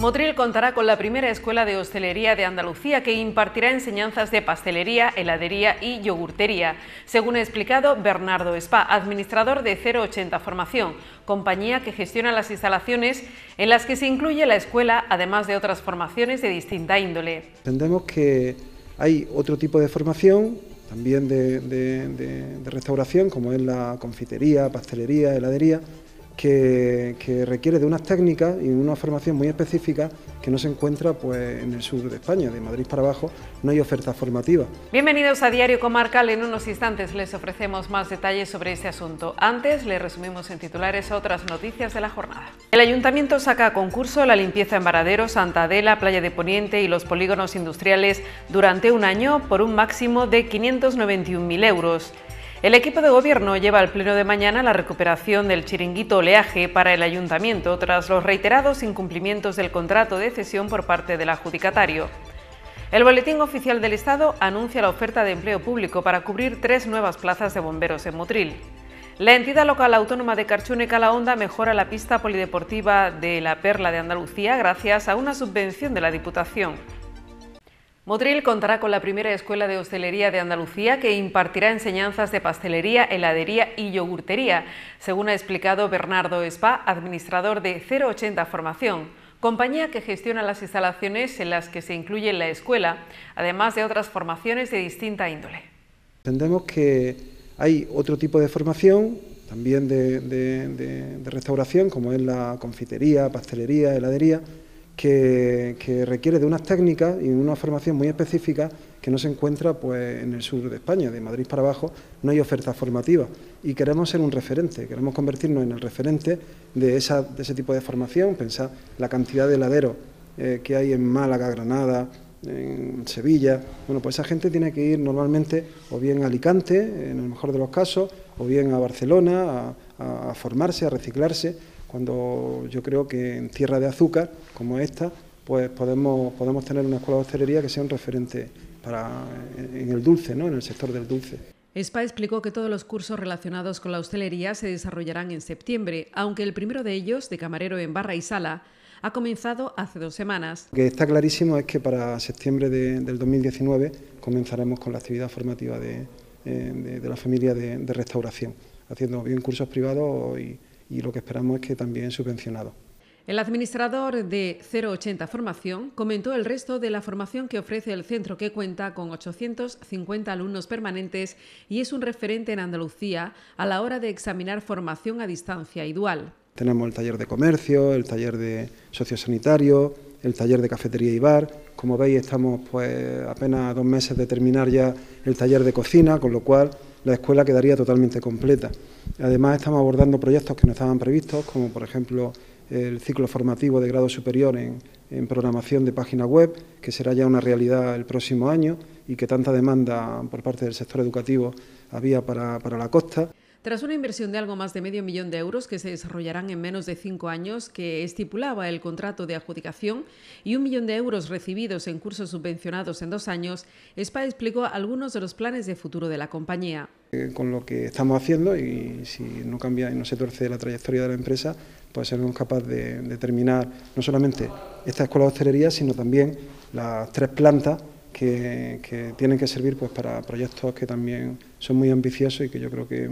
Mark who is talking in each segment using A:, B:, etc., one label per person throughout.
A: Motril contará con la primera escuela de hostelería de Andalucía que impartirá enseñanzas de pastelería, heladería y yogurtería, según ha explicado Bernardo Spa, administrador de 080 Formación, compañía que gestiona las instalaciones en las que se incluye la escuela, además de otras formaciones de distinta índole.
B: Entendemos que hay otro tipo de formación, también de, de restauración, como es la confitería, pastelería, heladería que, requiere de unas técnicas y una formación muy específica que no se encuentra pues, en el sur de España, de Madrid para abajo, no hay oferta
A: formativa. Bienvenidos a Diario Comarcal. En unos instantes les ofrecemos más detalles sobre este asunto. Antes le resumimos en titulares otras noticias de la jornada. El ayuntamiento saca a concurso la limpieza en Varadero, Santa Adela, Playa de Poniente y los polígonos industriales durante un año por un máximo de 591.000 euros. El equipo de gobierno lleva al pleno de mañana la recuperación del chiringuito oleaje para el ayuntamiento tras los reiterados incumplimientos del contrato de cesión por parte del adjudicatario. El Boletín Oficial del Estado anuncia la oferta de empleo público para cubrir tres nuevas plazas de bomberos en Motril. La entidad local autónoma de Carchún y Calahonda mejora la pista polideportiva de la Perla de Andalucía gracias a una subvención de la Diputación. Motril contará con la primera escuela de hostelería de Andalucía que impartirá enseñanzas de pastelería, heladería y yogurtería, según ha explicado Bernardo Spa, administrador de 080 Formación, compañía que gestiona las instalaciones en las que se incluye la escuela, además de otras formaciones de distinta índole.
B: Entendemos que hay otro tipo de formación, también de restauración, como es la confitería, pastelería, heladería, que, requiere de unas técnicas y una formación muy específica que no se encuentra pues, en el sur de España, de Madrid para abajo, no hay oferta formativa y queremos ser un referente, queremos convertirnos en el referente de, de ese tipo de formación, ...pensad la cantidad de heladeros eh, que hay en Málaga, Granada, en Sevilla, bueno, pues esa gente tiene que ir normalmente o bien a Alicante, en el mejor de los casos, o bien a Barcelona a formarse, a reciclarse, cuando yo creo que en tierra de azúcar, como esta, pues podemos, podemos tener una escuela de hostelería que sea un referente para, en el dulce, ¿no? en el sector del dulce.
A: ESPA explicó que todos los cursos relacionados con la hostelería se desarrollarán en septiembre, aunque el primero de ellos, de camarero en barra y sala, ha comenzado hace dos semanas.
B: Lo que está clarísimo es que para septiembre del 2019 comenzaremos con la actividad formativa de, eh, de la familia de, restauración, haciendo bien cursos privados y, y lo que esperamos es que también subvencionado.
A: El administrador de 080 Formación comentó el resto de la formación que ofrece el centro que cuenta con 850 alumnos permanentes y es un referente en Andalucía a la hora de examinar formación a distancia y dual.
B: Tenemos el taller de comercio, el taller de sociosanitario, el taller de cafetería y bar. Como veis, estamos pues apenas dos meses de terminar ya el taller de cocina, con lo cual la escuela quedaría totalmente completa. Además, estamos abordando proyectos que no estaban previstos, como por ejemplo el ciclo formativo de grado superior en, programación de página web, que será ya una realidad el próximo año y que tanta demanda por parte del sector educativo había para, para la costa.
A: Tras una inversión de algo más de medio millón de euros que se desarrollarán en menos de cinco años, que estipulaba el contrato de adjudicación, y un millón de euros recibidos en cursos subvencionados en dos años, SPA explicó algunos de los planes de futuro de la compañía.
B: Eh, con lo que estamos haciendo, y si no cambia y no se torce la trayectoria de la empresa, pues seremos capaces de, de terminar no solamente esta escuela de hostelería, sino también las tres plantas que, que tienen que servir pues, para proyectos que también son muy ambiciosos y que yo creo que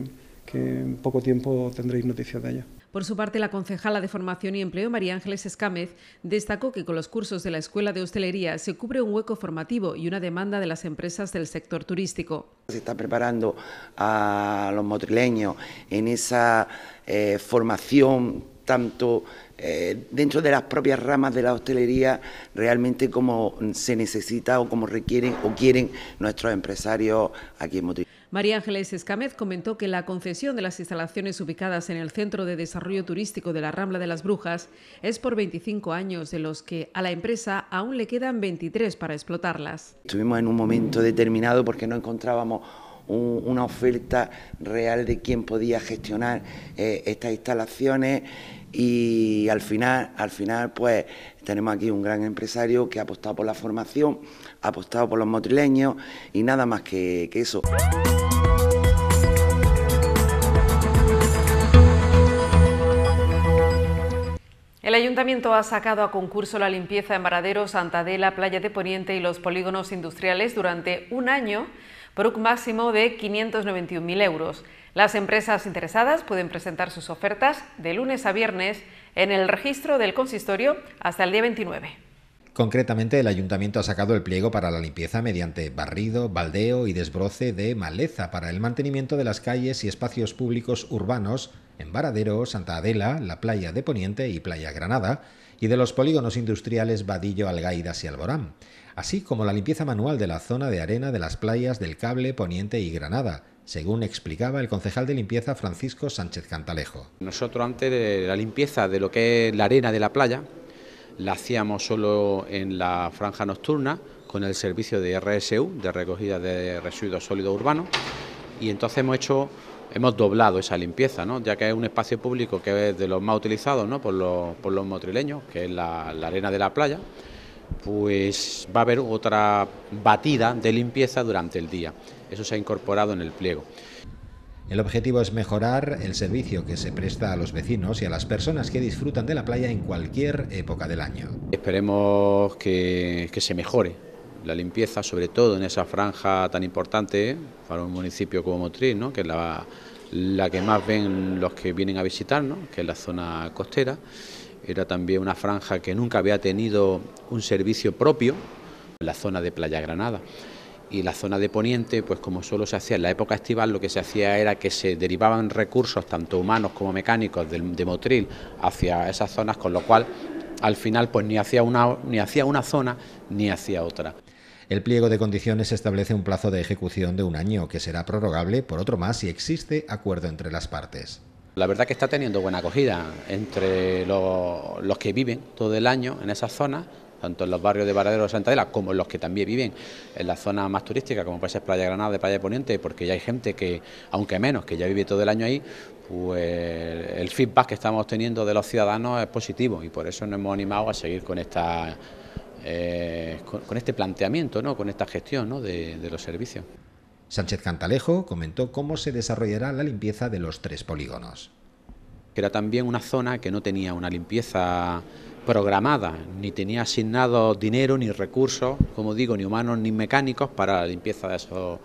B: que en poco tiempo tendréis noticias de ella.
A: Por su parte, la concejala de Formación y Empleo, María Ángeles Escámez, destacó que con los cursos de la Escuela de Hostelería se cubre un hueco formativo y una demanda de las empresas del sector turístico.
C: Se está preparando a los motrileños en esa eh, formación tanto eh, dentro de las propias ramas de la hostelería realmente como se necesita o como requieren o quieren nuestros empresarios aquí en Motril.
A: María Ángeles Escámez comentó que la concesión de las instalaciones ubicadas en el Centro de Desarrollo Turístico de la Rambla de las Brujas es por 25 años, de los que a la empresa aún le quedan 23 para explotarlas.
C: Estuvimos en un momento determinado porque no encontrábamos una oferta real de quién podía gestionar eh, estas instalaciones y al final, al final, pues tenemos aquí un gran empresario que ha apostado por la formación, ha apostado por los motrileños y nada más que, eso.
A: El ayuntamiento ha sacado a concurso la limpieza en Varadero, Santadela, Playa de Poniente y los polígonos industriales durante un año por un máximo de 591.000 euros. Las empresas interesadas pueden presentar sus ofertas de lunes a viernes en el registro del consistorio hasta el día 29.
D: Concretamente, el ayuntamiento ha sacado el pliego para la limpieza mediante barrido, baldeo y desbroce de maleza para el mantenimiento de las calles y espacios públicos urbanos en Varadero, Santa Adela, la playa de Poniente y Playa Granada, y de los polígonos industriales Vadillo, Algaidas y Alborán así como la limpieza manual de la zona de arena de las playas del Cable, Poniente y Granada, según explicaba el concejal de limpieza Francisco Sánchez Cantalejo.
E: Nosotros antes la limpieza de lo que es la arena de la playa, la hacíamos solo en la franja nocturna con el servicio de RSU, de recogida de residuos sólidos urbanos, y entonces hemos hecho hemos doblado esa limpieza, ¿no? ya que es un espacio público que es de los más utilizados ¿no? por, los, por motrileños, que es la arena de la playa pues va a haber otra batida de limpieza durante el día. Eso se ha incorporado en el pliego.
D: El objetivo es mejorar el servicio que se presta a los vecinos y a las personas que disfrutan de la playa en cualquier época del año.
E: Esperemos que, se mejore la limpieza, sobre todo en esa franja tan importante para un municipio como Motriz ¿no? que es la, la que más ven los que vienen a visitarnos, que es la zona costera. Era también una franja que nunca había tenido un servicio propio, la zona de Playa Granada. Y la zona de Poniente, pues como solo se hacía en la época estival, lo que se hacía era que se derivaban recursos, tanto humanos como mecánicos, de, Motril hacia esas zonas, con lo cual al final pues ni hacía una, ni hacía una zona ni hacía otra.
D: El pliego de condiciones establece un plazo de ejecución de un año que será prorrogable por otro más si existe acuerdo entre las partes.
E: La verdad que está teniendo buena acogida entre los, que viven todo el año en esas zona tanto en los barrios de Varadero o Santa Adela como en los que también viven en las zonas más turísticas, como puede ser Playa Granada de Playa de Poniente, porque ya hay gente que, aunque menos, que ya vive todo el año ahí, pues el feedback que estamos teniendo de los ciudadanos es positivo y por eso nos hemos animado a seguir con esta eh, este planteamiento, con esta gestión de
D: los servicios. Sánchez Cantalejo comentó cómo se desarrollará la limpieza de los tres polígonos.
E: Era también una zona que no tenía una limpieza programada, ni tenía asignado dinero ni recursos, como digo, ni humanos ni mecánicos para la limpieza de esos,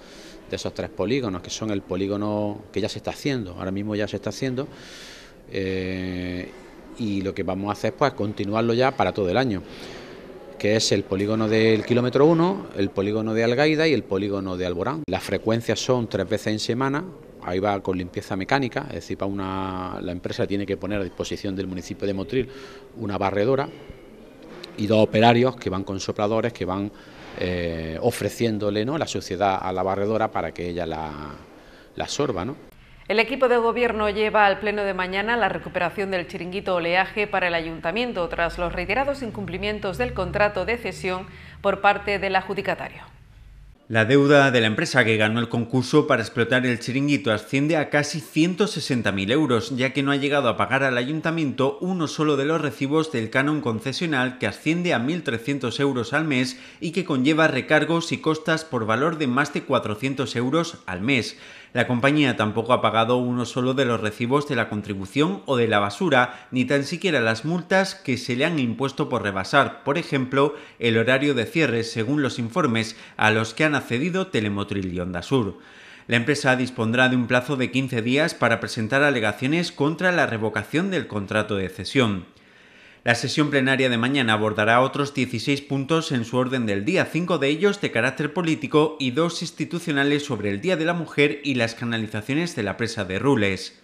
E: de esos tres polígonos, que son el polígono que ya se está haciendo, ahora mismo ya se está haciendo, eh, y lo que vamos a hacer es pues, continuarlo ya para todo el año que es el polígono del kilómetro 1, el polígono de Algaida y el polígono de Alborán. Las frecuencias son tres veces en semana, ahí va con limpieza mecánica, es decir, para la empresa tiene que poner a disposición del municipio de Motril una barredora y dos operarios que van con sopladores que van eh, ofreciéndole la suciedad a la barredora para que ella la, la absorba. ¿no?
A: El equipo de gobierno lleva al pleno de mañana la recuperación del chiringuito oleaje para el ayuntamiento tras los reiterados incumplimientos del contrato de cesión por parte del adjudicatario.
F: La deuda de la empresa que ganó el concurso para explotar el chiringuito asciende a casi 160.000 euros, ya que no ha llegado a pagar al ayuntamiento uno solo de los recibos del canon concesional que asciende a 1.300 euros al mes y que conlleva recargos y costas por valor de más de 400 euros al mes. La compañía tampoco ha pagado uno solo de los recibos de la contribución o de la basura, ni tan siquiera las multas que se le han impuesto por rebasar, por ejemplo, el horario de cierre según los informes a los que han accedido Telemotril y Onda Sur. La empresa dispondrá de un plazo de 15 días para presentar alegaciones contra la revocación del contrato de cesión. La sesión plenaria de mañana abordará otros 16 puntos en su orden del día, cinco de ellos de carácter político y dos institucionales sobre el Día de la Mujer y las canalizaciones de la presa de Rules.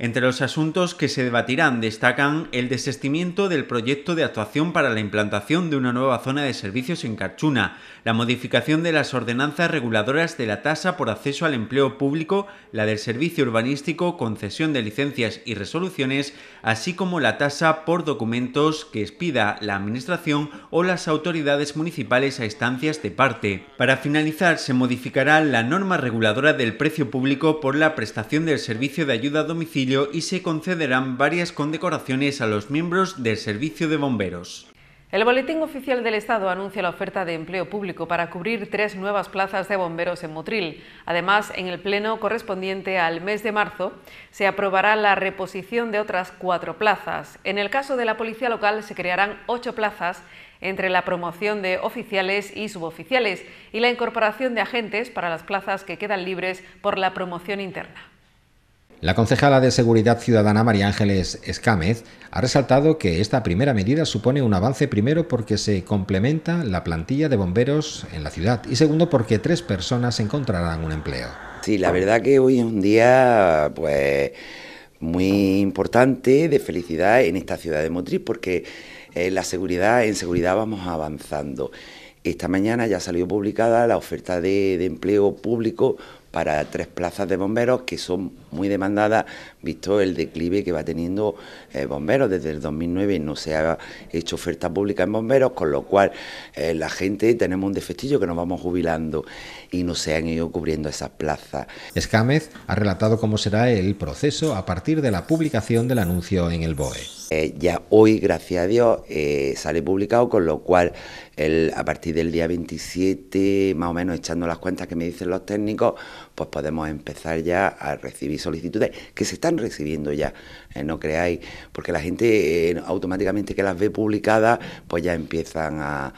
F: Entre los asuntos que se debatirán destacan el desestimiento del proyecto de actuación para la implantación de una nueva zona de servicios en Carchuna, la modificación de las ordenanzas reguladoras de la tasa por acceso al empleo público, la del servicio urbanístico, concesión de licencias y resoluciones, así como la tasa por documentos que expida la Administración o las autoridades municipales a estancias de parte. Para finalizar, se modificará la norma reguladora del precio público por la prestación del servicio de ayuda a domicilio y se concederán varias condecoraciones a los miembros del Servicio de Bomberos.
A: El Boletín Oficial del Estado anuncia la oferta de empleo público para cubrir tres nuevas plazas de bomberos en Motril. Además, en el pleno correspondiente al mes de marzo, se aprobará la reposición de otras cuatro plazas. En el caso de la Policía Local, se crearán ocho plazas entre la promoción de oficiales y suboficiales y la incorporación de agentes para las plazas que quedan libres por la promoción interna.
D: La concejala de Seguridad Ciudadana María Ángeles Escámez ha resaltado que esta primera medida supone un avance primero porque se complementa la plantilla de bomberos en la ciudad y segundo porque tres personas encontrarán un empleo.
C: Sí, la verdad que hoy es un día pues muy importante de felicidad en esta ciudad de Motriz porque eh, la seguridad en seguridad vamos avanzando. Esta mañana ya salió publicada la oferta de empleo público para tres plazas de bomberos que son muy demandadas, visto el declive que va teniendo eh, bomberos. Desde el 2009 no se ha hecho oferta pública en bomberos, con lo cual eh, la gente tenemos un defectillo que nos vamos jubilando y no se han ido cubriendo esas plazas.
D: Escámez ha relatado cómo será el proceso a partir de la publicación del anuncio en el BOE.
C: Eh, ya hoy, gracias a Dios, eh, sale publicado, con lo cual a partir del día 27, más o menos echando las cuentas que me dicen los técnicos, pues podemos empezar ya a recibir solicitudes que se están recibiendo ya, eh, no creáis, porque la gente automáticamente que las ve publicadas, pues ya empiezan a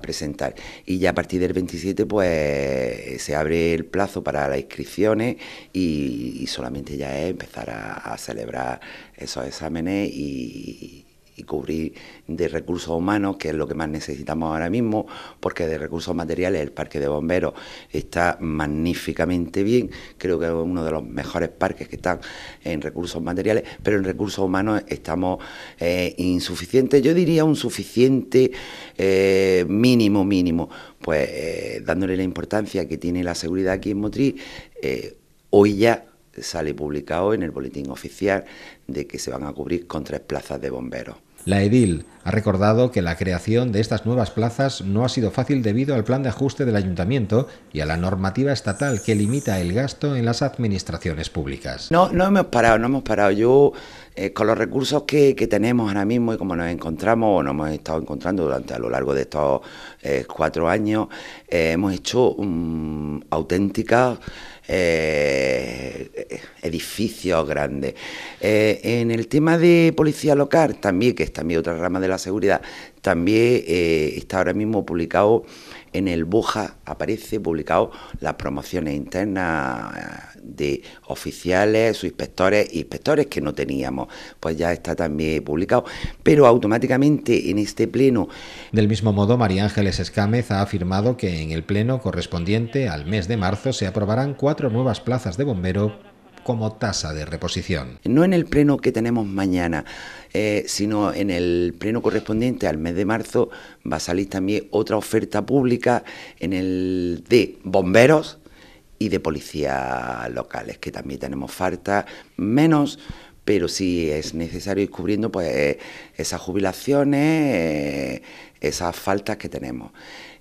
C: presentar. Y ya a partir del 27 pues se abre el plazo para las inscripciones y, solamente ya es empezar a, a celebrar esos exámenes y, y cubrir de recursos humanos, que es lo que más necesitamos ahora mismo, porque de recursos materiales el parque de bomberos está magníficamente bien, creo que es uno de los mejores parques que están en recursos materiales, pero en recursos humanos estamos eh, insuficientes, yo diría un suficiente eh, mínimo, mínimo, pues eh, dándole la importancia que tiene la seguridad aquí en Motriz, hoy ya sale publicado en el boletín oficial de que se van a cubrir con tres plazas de bomberos.
D: La edil ha recordado que la creación de estas nuevas plazas no ha sido fácil debido al plan de ajuste del ayuntamiento y a la normativa estatal que limita el gasto en las administraciones públicas.
C: No, no hemos parado, no hemos parado. Yo eh, con los recursos que, tenemos ahora mismo y como nos encontramos o nos hemos estado encontrando durante a lo largo de estos eh, cuatro años, eh, hemos hecho un auténticas edificios grandes. en el tema de policía local, también, que es también otra rama de la seguridad, también está ahora mismo publicado en el Buja aparece publicado las promociones internas eh, de oficiales, sus inspectores, inspectores que no teníamos, pues ya está también publicado. Pero automáticamente en este pleno...
D: Del mismo modo, María Ángeles Escámez ha afirmado que en el pleno correspondiente al mes de marzo se aprobarán cuatro nuevas plazas de bombero como tasa de reposición.
C: No en el pleno que tenemos mañana, eh, sino en el pleno correspondiente al mes de marzo va a salir también otra oferta pública en el de bomberos y de policías locales, que también tenemos falta menos pero si es necesario ir cubriendo pues, esas jubilaciones, eh, esas faltas que tenemos.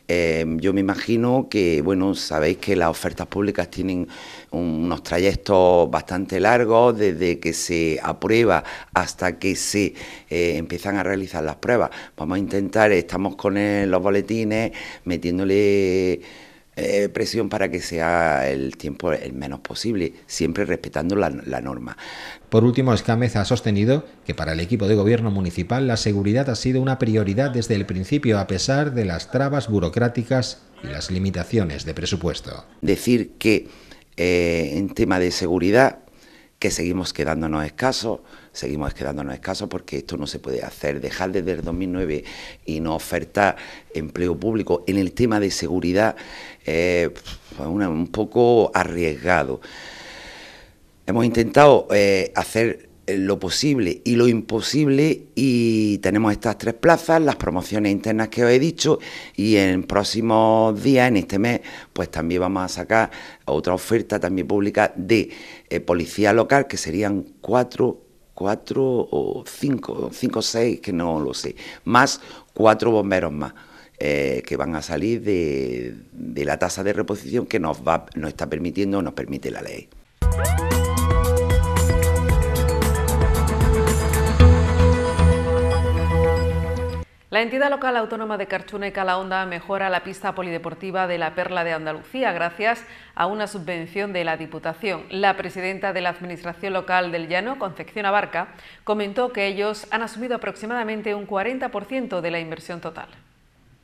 C: Em, yo me imagino que, bueno, sabéis que las ofertas públicas tienen unos trayectos bastante largos desde que se aprueba hasta que se eh, empiezan a realizar las pruebas. Vamos a intentar, estamos con los boletines metiéndole... Eh, presión para que sea el tiempo el menos posible, siempre respetando la norma.
D: Por último, Escámez ha sostenido que para el equipo de gobierno municipal la seguridad ha sido una prioridad desde el principio, a pesar de las trabas burocráticas y las limitaciones de presupuesto.
C: Decir que eh, en tema de seguridad, que seguimos quedándonos escasos, seguimos quedándonos escasos porque esto no se puede hacer. Dejar desde el 2009 y no ofertar empleo público en el tema de seguridad eh, pues, es un poco arriesgado. Hemos intentado eh, hacer eh, lo posible y lo imposible y tenemos estas tres plazas, las promociones internas que os he dicho y en próximos días, en este mes, pues también vamos a sacar otra oferta también pública de eh, policía local que serían cuatro cuatro o cinco, cinco o seis, que no lo sé, más cuatro bomberos más. que van a salir de, de la tasa de reposición que nos, va, nos está permitiendo, nos permite la ley.
A: La entidad local autónoma de Carchuna y Calahonda mejora la pista polideportiva de la Perla de Andalucía gracias a una subvención de la Diputación. La presidenta de la Administración Local del Llano, Concepción Abarca, comentó que ellos han asumido aproximadamente un 40% de la inversión total.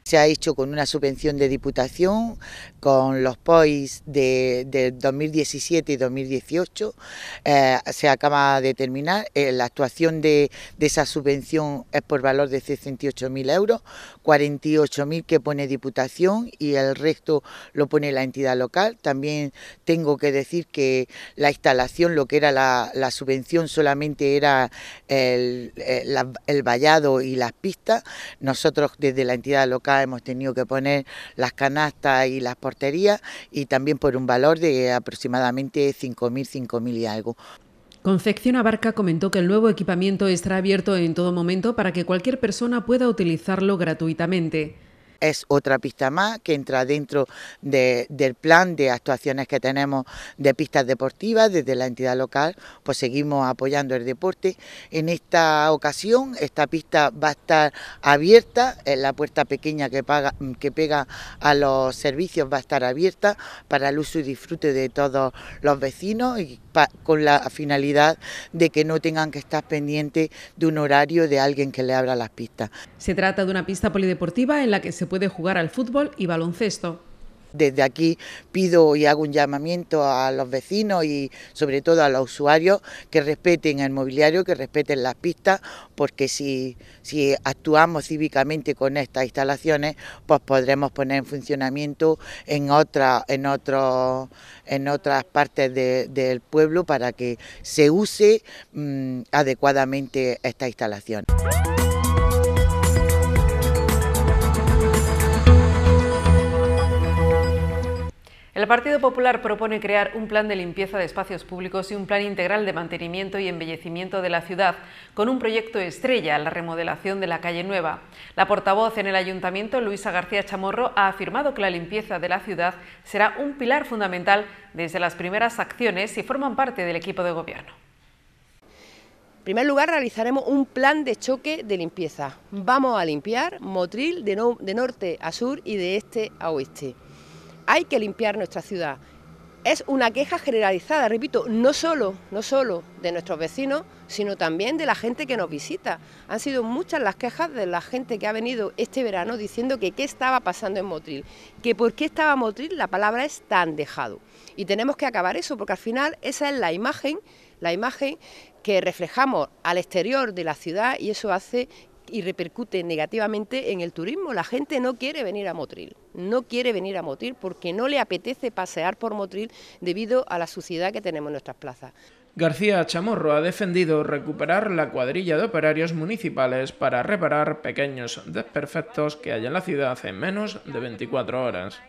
G: Se ha hecho con una subvención de Diputación, con los POIs de, 2017 y 2018. Eh, se acaba de terminar. Eh, la actuación de, esa subvención es por valor de 68.000 euros, 48.000 que pone Diputación y el resto lo pone la entidad local. También tengo que decir que la instalación, lo que era la, subvención, solamente era eh, el vallado y las pistas. Nosotros desde la entidad local hemos tenido que poner las canastas y las porterías y también por un valor de aproximadamente 5.000, 5.000 y algo.
A: Confección Abarca comentó que el nuevo equipamiento estará abierto en todo momento para que cualquier persona pueda utilizarlo
G: gratuitamente es otra pista más que entra dentro del plan de actuaciones que tenemos de pistas deportivas desde la entidad local, pues seguimos apoyando el deporte. En esta ocasión esta pista va a estar abierta, la puerta pequeña que, que pega a los servicios va a estar abierta para el uso y disfrute de todos los vecinos y con la finalidad de que no tengan que estar pendientes de un horario de alguien que le abra las pistas. Se trata de una
A: pista polideportiva en la que se puede jugar al fútbol y baloncesto.
G: Desde aquí pido y hago un llamamiento a los vecinos y sobre todo a los usuarios que respeten el mobiliario, que respeten las pistas, porque si, si actuamos cívicamente con estas instalaciones, pues podremos poner en funcionamiento en, otra, en, otro, en otras partes del pueblo para que se use mm, adecuadamente esta instalación.
A: El Partido Popular propone crear un plan de limpieza de espacios públicos y un plan integral de mantenimiento y embellecimiento de la ciudad, con un proyecto estrella, la remodelación de la calle Nueva. La portavoz en el Ayuntamiento, Luisa García Chamorro, ha afirmado que la limpieza de la ciudad será un pilar fundamental desde las primeras acciones y forman parte del equipo de gobierno.
H: En primer lugar, realizaremos un plan de choque de limpieza. Vamos a limpiar Motril de, de norte a sur y de este a oeste. Hay que limpiar nuestra ciudad. Es una queja generalizada, repito, no solo, no solo de nuestros vecinos, sino también de la gente que nos visita. Han sido muchas las quejas de la gente que ha venido este verano diciendo que qué estaba pasando en Motril, que por qué estaba Motril, la palabra es tan dejado. Y tenemos que acabar eso, porque al final esa es la imagen, la imagen que reflejamos al exterior de la ciudad y eso hace y repercute negativamente en el turismo. La gente no quiere venir a Motril, no quiere venir a Motril porque no le apetece pasear por Motril debido a la suciedad que tenemos en nuestras plazas.
E: García Chamorro ha defendido recuperar la cuadrilla de operarios municipales para reparar pequeños desperfectos que hay en la ciudad en menos de 24 horas.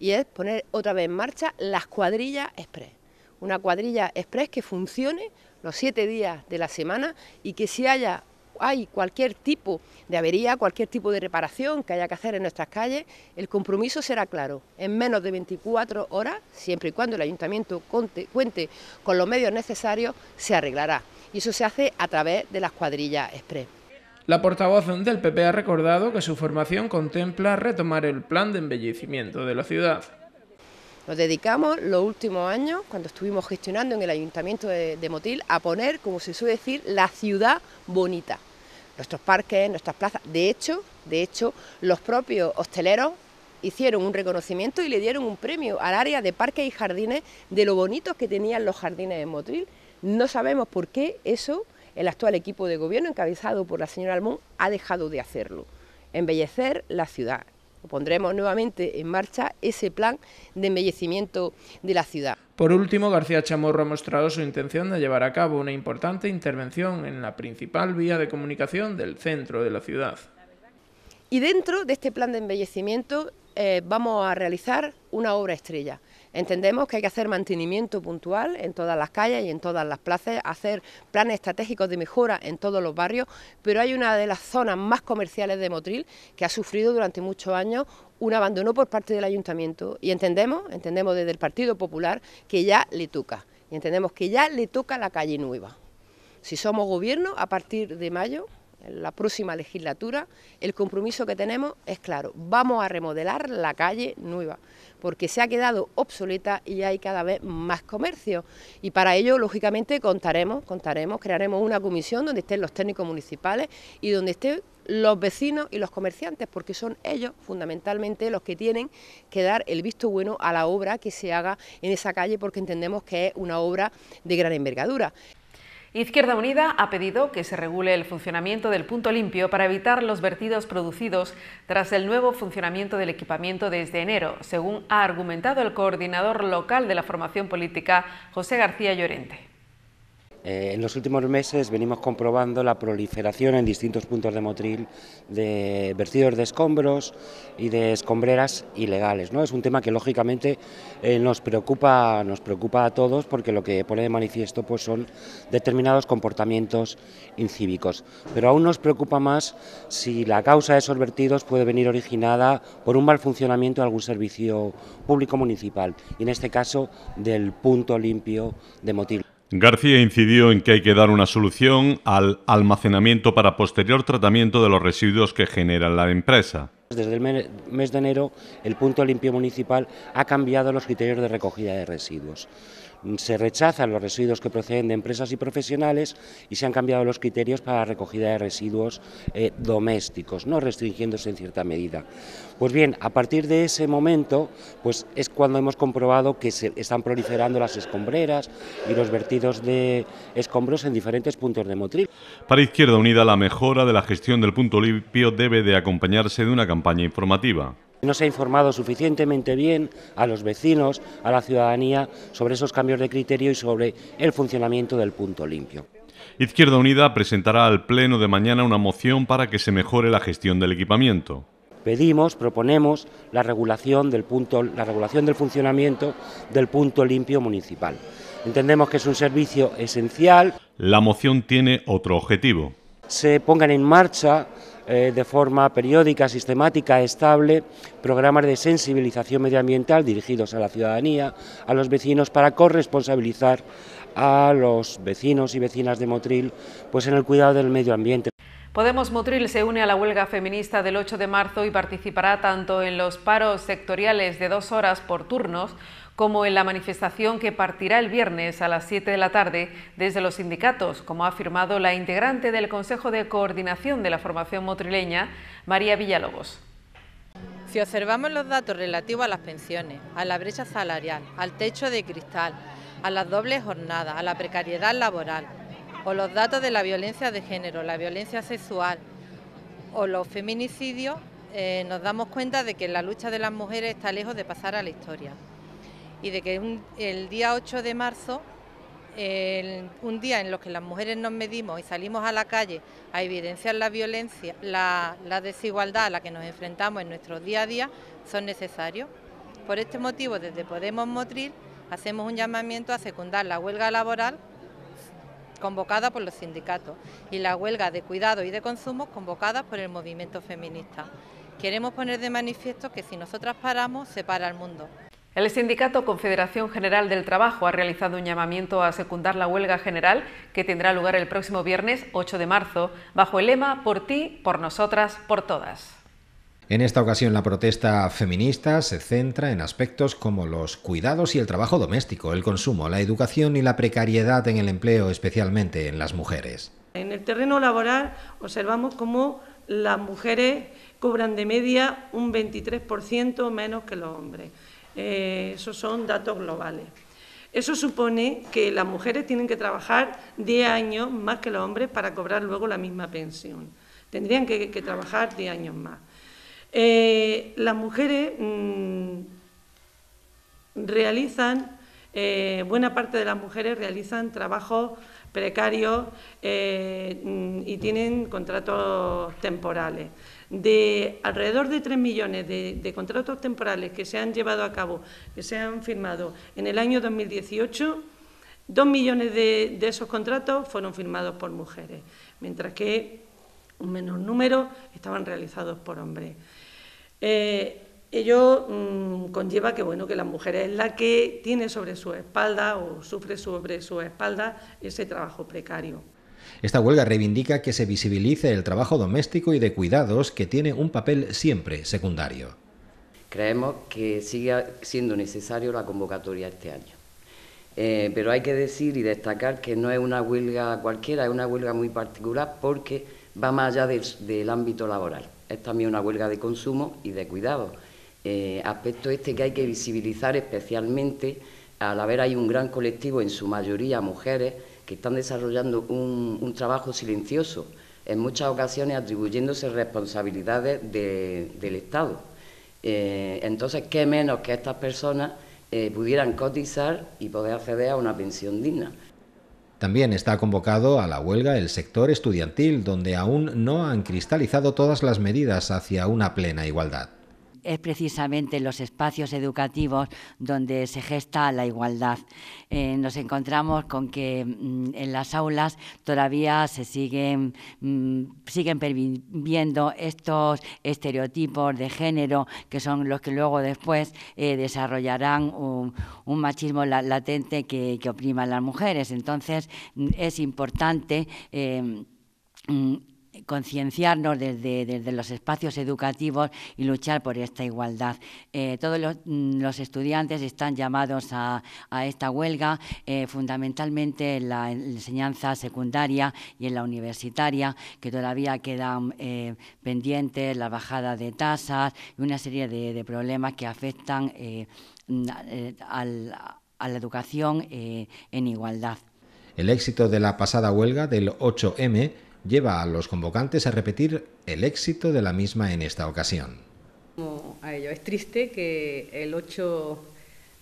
H: Y es poner otra vez en marcha las cuadrillas express. Una cuadrilla express que funcione los siete días de la semana y que si haya hay cualquier tipo de avería, cualquier tipo de reparación que haya que hacer en nuestras calles, el compromiso será claro. En menos de 24 horas, siempre y cuando el ayuntamiento cuente con los medios necesarios, se arreglará. Y eso se hace a través de las cuadrillas express.
E: La portavoz del PP ha recordado que su formación contempla retomar el plan de embellecimiento de la ciudad.
H: Nos dedicamos los últimos años, cuando estuvimos gestionando en el Ayuntamiento de, Motil, a poner, como se suele decir, la ciudad bonita. Nuestros parques, nuestras plazas. De hecho, de hecho, los propios hosteleros hicieron un reconocimiento y le dieron un premio al área de parques y jardines de lo bonitos que tenían los jardines de Motril. No sabemos por qué eso el actual equipo de gobierno encabezado por la señora Almón ha dejado de hacerlo. Embellecer la ciudad, pondremos nuevamente en marcha ese plan de embellecimiento de la ciudad.
E: Por último, García Chamorro ha mostrado su intención de llevar a cabo una importante intervención en la principal vía de comunicación del centro de la ciudad.
H: Y dentro de este plan de embellecimiento eh, vamos a realizar una obra estrella. Entendemos que hay que hacer mantenimiento puntual en todas las calles y en todas las plazas, hacer planes estratégicos de mejora en todos los barrios, pero hay una de las zonas más comerciales de Motril que ha sufrido durante muchos años un abandono por parte del ayuntamiento y entendemos, entendemos desde el Partido Popular que ya le toca, y entendemos que ya le toca la calle nueva. Si somos gobierno, a partir de mayo la próxima legislatura, el compromiso que tenemos es claro, vamos a remodelar la calle nueva, porque se ha quedado obsoleta y hay cada vez más comercio. Y para ello, lógicamente, contaremos, contaremos, crearemos una comisión donde estén los técnicos municipales y donde estén los vecinos y los comerciantes, porque son ellos fundamentalmente los que tienen que dar el visto bueno a la obra que se haga en esa calle, porque entendemos que es una obra de gran envergadura.
A: Izquierda Unida ha pedido que se regule el funcionamiento del punto limpio para evitar los vertidos producidos tras el nuevo funcionamiento del equipamiento desde enero, según ha argumentado el coordinador local de la formación política, José García Llorente.
I: Eh, en los últimos meses venimos comprobando la proliferación en distintos puntos de Motril de vertidos de escombros y de escombreras ilegales. ¿no? Es un tema que lógicamente eh, nos, preocupa, nos preocupa a todos porque lo que pone de manifiesto pues, son determinados comportamientos incívicos. Pero aún nos preocupa más si la causa de esos vertidos puede venir originada por un mal funcionamiento de algún servicio público municipal y en este caso del punto limpio de Motril.
J: García incidió en que hay que dar una solución al almacenamiento para posterior tratamiento de los residuos que genera la empresa.
I: Desde el mes de enero, el punto limpio municipal ha cambiado los criterios de recogida de residuos se rechazan los residuos que proceden de empresas y profesionales y se han cambiado los criterios para la recogida de residuos eh, domésticos, no restringiéndose en cierta medida. Pues bien, a partir de ese momento, pues es cuando hemos comprobado que se están proliferando las escombreras y los vertidos de escombros en diferentes puntos de Motril.
J: Para Izquierda Unida, la mejora de la gestión del punto limpio debe de acompañarse de una campaña informativa.
I: No se ha informado suficientemente bien a los vecinos, a la ciudadanía, sobre esos cambios de criterio y sobre el funcionamiento del punto limpio.
J: Izquierda Unida presentará al Pleno de mañana una moción para que se mejore la gestión del equipamiento.
I: Pedimos, proponemos la regulación del, punto, la regulación del funcionamiento del punto limpio municipal. Entendemos que es un servicio esencial.
J: La moción tiene otro objetivo.
I: Se pongan en marcha eh, de forma periódica, sistemática, estable, programas de sensibilización medioambiental dirigidos a la ciudadanía, a los vecinos, para corresponsabilizar a los vecinos y vecinas de Motril pues en el cuidado del medio ambiente.
A: Podemos Motril se une a la huelga feminista del 8 de marzo y participará tanto en los paros sectoriales de dos horas por turnos como en la manifestación que partirá el viernes a las 7 de la tarde desde los sindicatos, como ha afirmado la integrante del Consejo de Coordinación de la Formación Motrileña, María
H: Villalobos. Si observamos los datos relativos a las pensiones, a la brecha salarial, al techo de cristal, a las dobles jornadas, a la precariedad laboral, o los datos de la violencia de género, la violencia sexual o los feminicidios, eh, nos damos cuenta de que la lucha de las mujeres está lejos de pasar a la historia y de que el día 8 de marzo, un día en los que las mujeres nos medimos y salimos a la calle a evidenciar la violencia, la, desigualdad a la que nos enfrentamos en nuestro día a día, son necesarios. Por este motivo, desde Podemos Motril hacemos un llamamiento a secundar la huelga laboral convocada por los sindicatos y la huelga de cuidado y de consumo convocada por el movimiento feminista. Queremos poner de manifiesto que si nosotras paramos, se para el mundo.
A: El sindicato Confederación General del Trabajo ha realizado un llamamiento a secundar la huelga general que tendrá lugar el próximo viernes 8 de marzo bajo el lema Por ti, por nosotras, por todas.
D: En esta ocasión la protesta feminista se centra en aspectos como los cuidados y el trabajo doméstico, el consumo, la educación y la precariedad en el empleo, especialmente en las
K: mujeres. En el terreno laboral observamos cómo las mujeres cobran de media un 23% menos que los hombres. Eh, esos son datos globales. Eso supone que las mujeres tienen que trabajar 10 años más que los hombres para cobrar luego la misma pensión. Tendrían que, trabajar 10 años más. Eh, las mujeres mm, realizan, eh, buena parte de las mujeres realizan trabajos precarios mm, y tienen contratos temporales de alrededor de 3 millones de, contratos temporales que se han llevado a cabo, que se han firmado en el año 2018, 2 millones de, esos contratos fueron firmados por mujeres, mientras que un menor número estaban realizados por hombres. Eh, ello mm, conlleva que, bueno, que la mujer es la que tiene sobre su espalda o sufre sobre su espalda ese trabajo precario.
D: Esta huelga reivindica que se visibilice el trabajo doméstico y de cuidados que tiene un papel siempre secundario.
L: Creemos que sigue siendo necesario la convocatoria este año. Eh, pero hay que decir y destacar que no es una huelga cualquiera, es una huelga muy particular porque va más allá del, ámbito laboral. Es también una huelga de consumo y de cuidados. Eh, aspecto este que hay que visibilizar especialmente al haber hay un gran colectivo, en su mayoría mujeres, que están desarrollando un, trabajo silencioso, en muchas ocasiones atribuyéndose responsabilidades del Estado. Eh, entonces, qué menos que estas personas eh, pudieran cotizar y poder acceder a una pensión digna.
D: También está convocado a la huelga el sector estudiantil, donde aún no han cristalizado todas las medidas hacia una plena igualdad
L: es precisamente en los espacios educativos donde se gesta la igualdad. Eh, nos encontramos con que mm, en las aulas todavía se siguen, mm, siguen estos estereotipos de género que son los que luego después eh, desarrollarán un, machismo latente que, que, oprima a las mujeres. Entonces mm, es importante eh, concienciarnos desde, los espacios educativos y luchar por esta igualdad. Eh, todos mm, los, estudiantes están llamados a, esta huelga, eh, fundamentalmente en la enseñanza secundaria y en la universitaria, que todavía quedan eh, pendientes la bajada de tasas y una serie de, problemas que afectan mm, a la educación en igualdad.
D: El éxito de la pasada huelga del 8M lleva a los convocantes a repetir el éxito de la misma en esta ocasión.
A: A ello. Es triste que el 8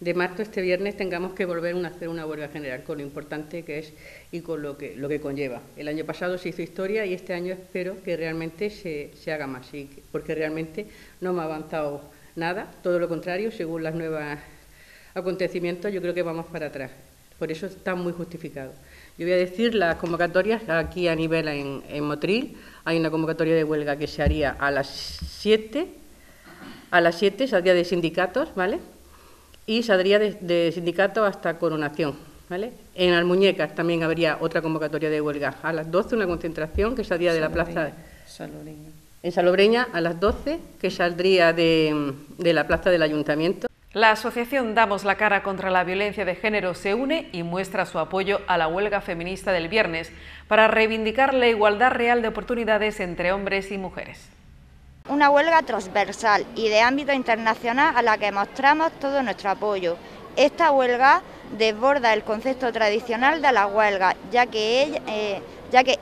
A: de marzo, este viernes, tengamos que volver a hacer una huelga general con lo importante que es y con lo que, lo que conlleva. El año pasado se hizo historia y este año espero que realmente se, haga más, porque realmente no me ha avanzado nada, todo lo contrario, según las nuevos acontecimientos, yo creo que vamos para atrás. Por eso está muy justificado. Yo voy a decir las convocatorias aquí a nivel en, Motril. Hay una convocatoria de huelga que se haría a las 7, a las 7 saldría de sindicatos, ¿vale? Y saldría de, de sindicatos hasta coronación, ¿vale? En Almuñecas también habría otra convocatoria de huelga. A las 12 una concentración que saldría de la plaza... En Salobreña a las 12 que saldría de, de la plaza del ayuntamiento. La asociación Damos la cara contra la violencia de género se une y muestra su apoyo a la huelga feminista del viernes para reivindicar la igualdad real de oportunidades entre hombres y mujeres.
M: Una huelga transversal y de ámbito internacional a la que mostramos todo nuestro apoyo. Esta huelga desborda el concepto tradicional de la huelga, ya que, eh,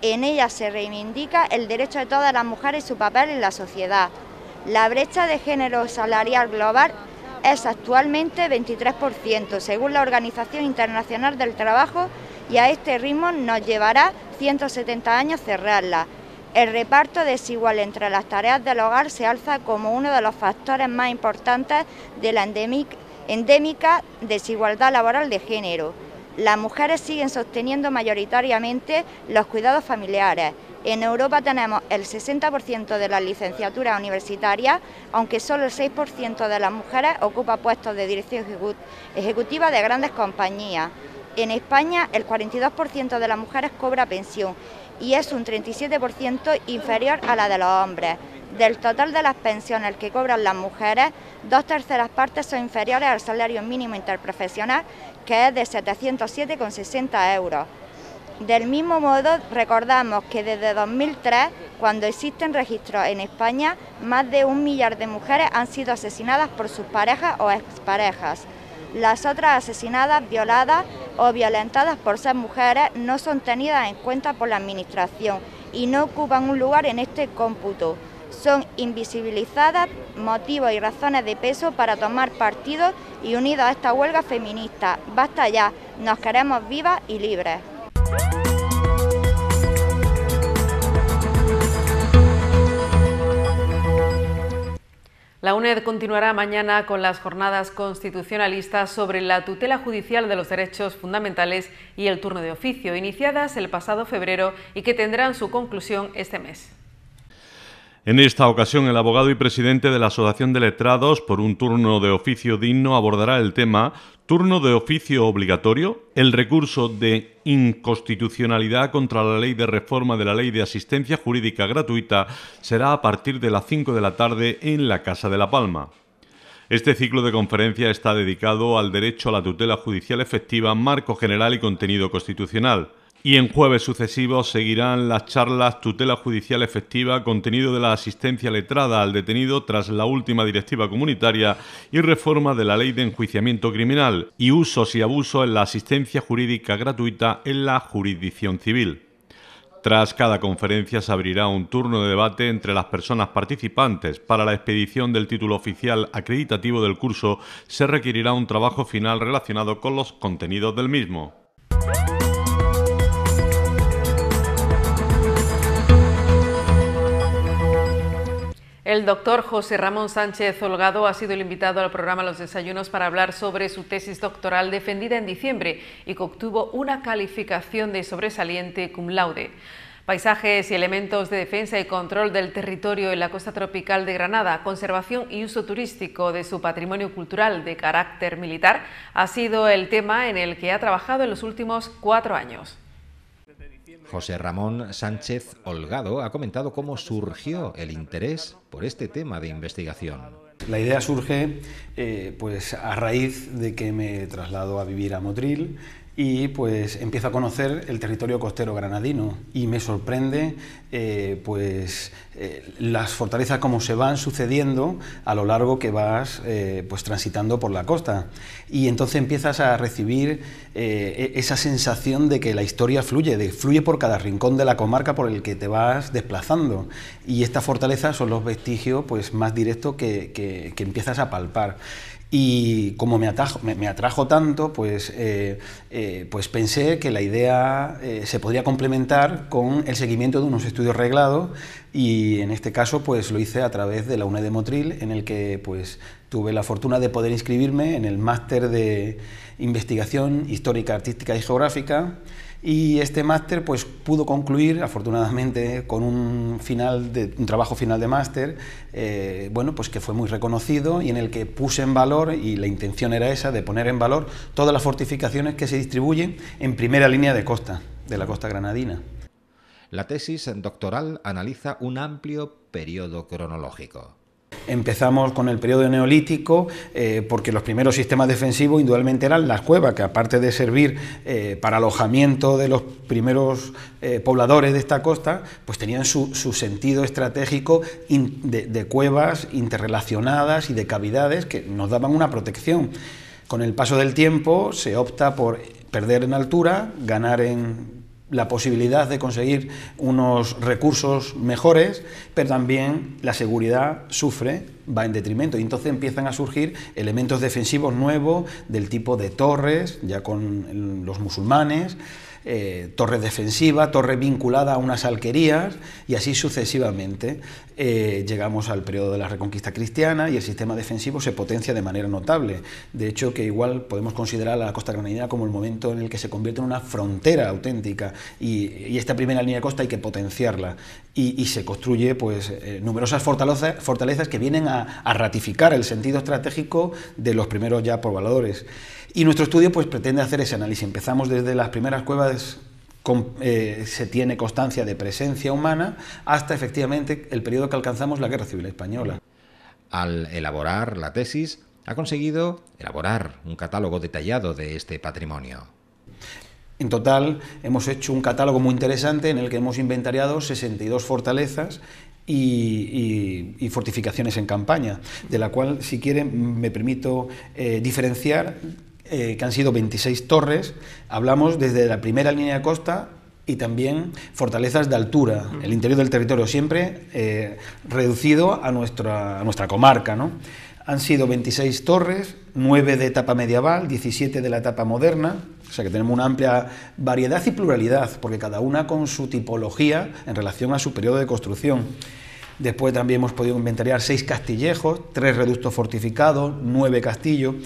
M: en ella se reivindica el derecho de todas las mujeres y su papel en la sociedad. La brecha de género salarial global es actualmente 23%, según la Organización Internacional del Trabajo, y a este ritmo nos llevará 170 años cerrarla. El reparto desigual entre las tareas del hogar se alza como uno de los factores más importantes de la endémica desigualdad laboral de género. Las mujeres siguen sosteniendo mayoritariamente los cuidados familiares en Europa tenemos el 60% de las licenciaturas universitarias, aunque solo el 6% de las mujeres ocupa puestos de dirección ejecutiva de grandes compañías. En España el 42% de las mujeres cobra pensión y es un 37% inferior a la de los hombres. Del total de las pensiones que cobran las mujeres, dos terceras partes son inferiores al salario mínimo interprofesional, que es de 707,60 euros. Del mismo modo, recordamos que desde 2003, cuando existen registros en España, más de un millar de mujeres han sido asesinadas por sus parejas o exparejas. Las otras asesinadas, violadas o violentadas por ser mujeres no son tenidas en cuenta por la Administración y no ocupan un lugar en este cómputo. Son invisibilizadas motivos y razones de peso para tomar partido y unidos a esta huelga feminista. Basta ya, nos queremos vivas y libres.
A: La UNED continuará mañana con las jornadas constitucionalistas sobre la tutela judicial de los derechos fundamentales y el turno de oficio, iniciadas el pasado febrero y que tendrán su conclusión este mes.
J: En esta ocasión, el abogado y presidente de la Asociación de Letrados por un turno de oficio digno abordará el tema Turno de oficio obligatorio, el recurso de inconstitucionalidad contra la ley de reforma de la ley de asistencia jurídica gratuita será a partir de las 5 de la tarde en la Casa de la Palma. Este ciclo de conferencia está dedicado al derecho a la tutela judicial efectiva, marco general y contenido constitucional. Y en jueves sucesivos seguirán las charlas tutela judicial efectiva, contenido de la asistencia letrada al detenido tras la última directiva comunitaria y reforma de la ley de enjuiciamiento criminal y usos y abusos en la asistencia jurídica gratuita en la jurisdicción civil. Tras cada conferencia se abrirá un turno de debate entre las personas participantes. Para la expedición del título oficial acreditativo del curso se requerirá un trabajo final relacionado con los contenidos del mismo.
A: El doctor José Ramón Sánchez Holgado ha sido el invitado al programa Los Desayunos para hablar sobre su tesis doctoral defendida en diciembre y que obtuvo una calificación de sobresaliente cum laude. Paisajes y elementos de defensa y control del territorio en la costa tropical de Granada, conservación y uso turístico de su patrimonio cultural de carácter militar ha sido el tema en el que ha trabajado en los últimos cuatro años.
D: José Ramón Sánchez Holgado ha comentado cómo surgió el interés por este tema de investigación.
N: La idea surge eh, pues a raíz de que me traslado a vivir a Motril y pues empiezo a conocer el territorio costero granadino y me sorprende eh, pues eh, las fortalezas como se van sucediendo a lo largo que vas eh, pues transitando por la costa y entonces empiezas a recibir e, esa sensación de que la historia fluye, de, fluye por cada rincón de la comarca por el que te vas desplazando y estas fortalezas son los vestigios pues más directos que, que, que empiezas a palpar. Y como me, atrajo tanto, pues, eh, eh, pues, pensé que la idea eh, se podría complementar con el seguimiento de unos estudios reglados y en este caso pues, lo hice a través de la UNED de Motril, en el que pues, tuve la fortuna de poder inscribirme en el máster de investigación histórica, artística y geográfica y este máster pues, pudo concluir, afortunadamente, con un, trabajo final de máster eh, bueno, pues que fue muy reconocido y en el que puse en valor, y la intención era esa, de poner en valor todas las fortificaciones que se distribuyen en primera línea de costa, de la costa granadina. La tesis doctoral analiza
D: un amplio periodo cronológico
N: empezamos con el periodo neolítico, eh, porque los primeros sistemas defensivos indudablemente eran las cuevas, que aparte de servir eh, para alojamiento de los primeros eh, pobladores de esta costa, pues tenían su, sentido estratégico de cuevas interrelacionadas y de cavidades que nos daban una protección. Con el paso del tiempo se opta por perder en altura, ganar en la posibilidad de conseguir unos recursos mejores, pero también la seguridad sufre, va en detrimento. Y entonces empiezan a surgir elementos defensivos nuevos del tipo de torres, ya con los musulmanes. Eh, torre defensiva, torre vinculada a unas alquerías y así sucesivamente eh, llegamos al periodo de la Reconquista Cristiana y el sistema defensivo se potencia de manera notable. De hecho, que igual podemos considerar a la costa granadina como el momento en el que se convierte en una frontera auténtica y, esta primera línea de costa hay que potenciarla y, se construye pues, eh, numerosas fortalezas, que vienen a, ratificar el sentido estratégico de los primeros ya pobladores. Y nuestro estudio pues, pretende hacer ese análisis. Empezamos desde las primeras cuevas eh, se tiene constancia de presencia humana hasta efectivamente el periodo que alcanzamos la Guerra Civil Española.
D: Al elaborar la tesis, ha conseguido elaborar un catálogo detallado de este patrimonio.
N: En total hemos hecho un catálogo muy interesante en el que hemos inventariado 62 fortalezas y, fortificaciones en campaña, de la cual, si quieren, me permito eh, diferenciar eh, que han sido 26 torres, hablamos desde la primera línea de costa y también fortalezas de altura, el interior del territorio siempre eh, reducido a nuestra, a nuestra comarca. Han sido 26 torres, 9 de etapa medieval, 17 de la etapa moderna, o sea que tenemos una amplia variedad y pluralidad, porque cada una con su tipología en relación a su periodo de construcción. Después también hemos podido inventariar 6 castillejos, 3 reductos fortificados, 9 castillos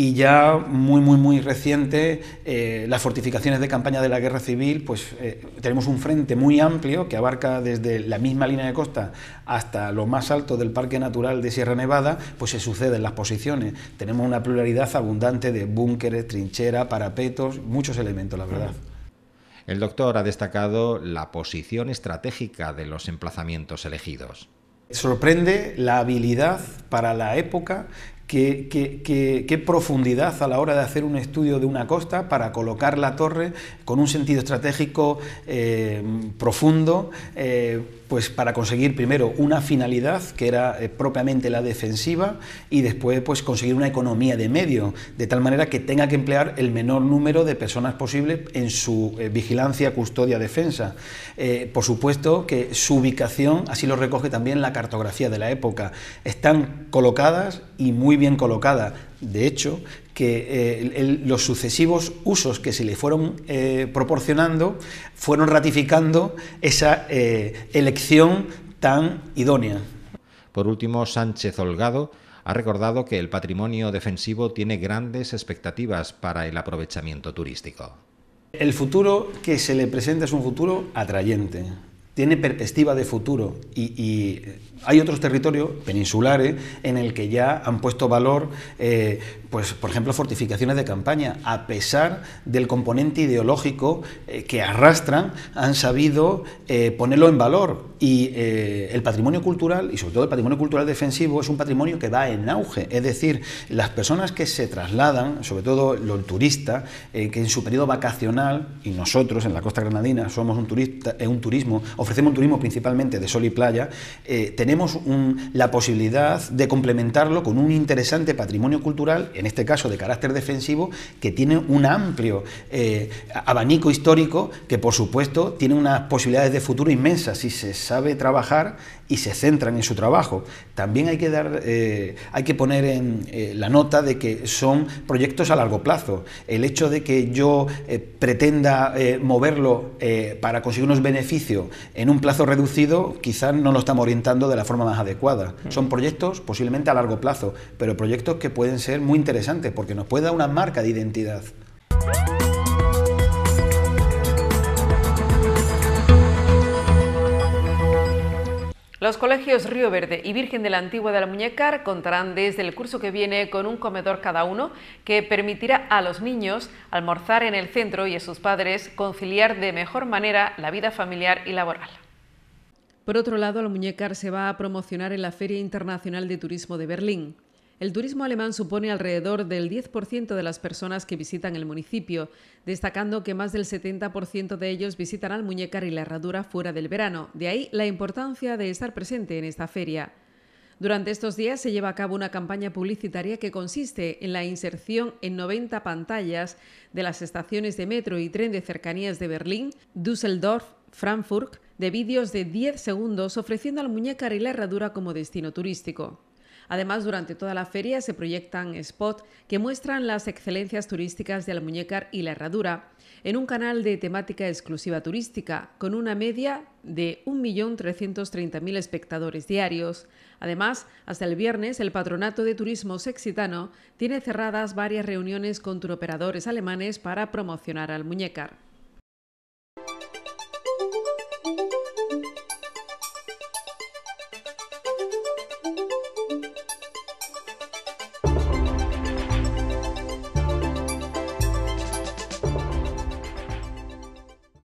N: y ya muy, muy, muy reciente, eh, las fortificaciones de campaña de la guerra civil, pues eh, tenemos un frente muy amplio que abarca desde la misma línea de costa hasta lo más alto del Parque Natural de Sierra Nevada, pues se suceden las posiciones. Tenemos una pluralidad abundante de búnkeres, trincheras, parapetos, muchos elementos, la verdad.
D: El doctor ha destacado la posición estratégica de los emplazamientos elegidos.
N: Sorprende la habilidad para la época qué, profundidad a la hora de hacer un estudio de una costa para colocar la torre con un sentido estratégico eh, profundo, eh, pues para conseguir primero una finalidad que era eh, propiamente la defensiva y después pues conseguir una economía de medio, de tal manera que tenga que emplear el menor número de personas posible en su vigilancia, custodia, defensa. por supuesto que su ubicación, así lo recoge también la cartografía de la época, están colocadas y muy bien colocada. De hecho, que eh, los sucesivos usos que se le fueron eh, proporcionando fueron ratificando esa eh, elección tan idónea.
D: Por último, Sánchez Holgado ha recordado que el patrimonio defensivo tiene grandes expectativas para el aprovechamiento turístico.
N: El futuro que se le presenta es un futuro atrayente, tiene perspectiva de futuro y, y hay otros territorios peninsulares en el que ya han puesto valor, eh, pues, por ejemplo, fortificaciones de campaña. A pesar del componente ideológico eh, que arrastran, han sabido eh, ponerlo en valor. Y el patrimonio cultural, y sobre todo el patrimonio cultural defensivo, es un patrimonio que va en auge. Es decir, las personas que se trasladan, sobre todo los turistas, que en su periodo vacacional, y nosotros en la costa granadina somos un, turista, un turismo, ofrecemos un turismo principalmente de sol y playa, tenemos la posibilidad de complementarlo con un interesante patrimonio cultural, en este caso de carácter defensivo, que tiene un amplio eh, abanico histórico, que por supuesto tiene unas posibilidades de futuro inmensas si se sabe trabajar y se centran en su trabajo. También hay que, dar, eh, hay que poner en eh, la nota de que son proyectos a largo plazo. El hecho de que yo pretenda moverlo para conseguir unos beneficios en un plazo reducido, quizás no lo estamos orientando de la forma más adecuada. Son proyectos posiblemente a largo plazo, pero proyectos que pueden ser muy interesantes porque nos puede dar una marca de identidad.
A: Los colegios Río Verde y Virgen de la Antigua de la Muñecar contarán desde el curso que viene con un comedor cada uno que permitirá a los niños almorzar en el centro y a sus padres conciliar de mejor manera la vida familiar y laboral. Por otro lado, el muñecar se va a promocionar en la Feria Internacional de Turismo de Berlín. El turismo alemán supone alrededor del 10% de las personas que visitan el municipio, destacando que más del 70% de ellos al Muñecar y la Herradura fuera del verano, de ahí la importancia de estar presente en esta feria. Durante estos días se lleva a cabo una campaña publicitaria que consiste en la inserción en 90 pantallas de las estaciones de metro y tren de cercanías de Berlín, Düsseldorf, Frankfurt, de vídeos de 10 segundos ofreciendo al muñecar y la herradura como destino turístico. Además, durante toda la feria se proyectan spots que muestran las excelencias turísticas de Almuñécar y la Herradura en un canal de temática exclusiva turística, con una media de 1.330.000 espectadores diarios. Además, hasta el viernes, el Patronato de Turismo Sexitano tiene cerradas varias reuniones con turoperadores alemanes para promocionar al Muñecar.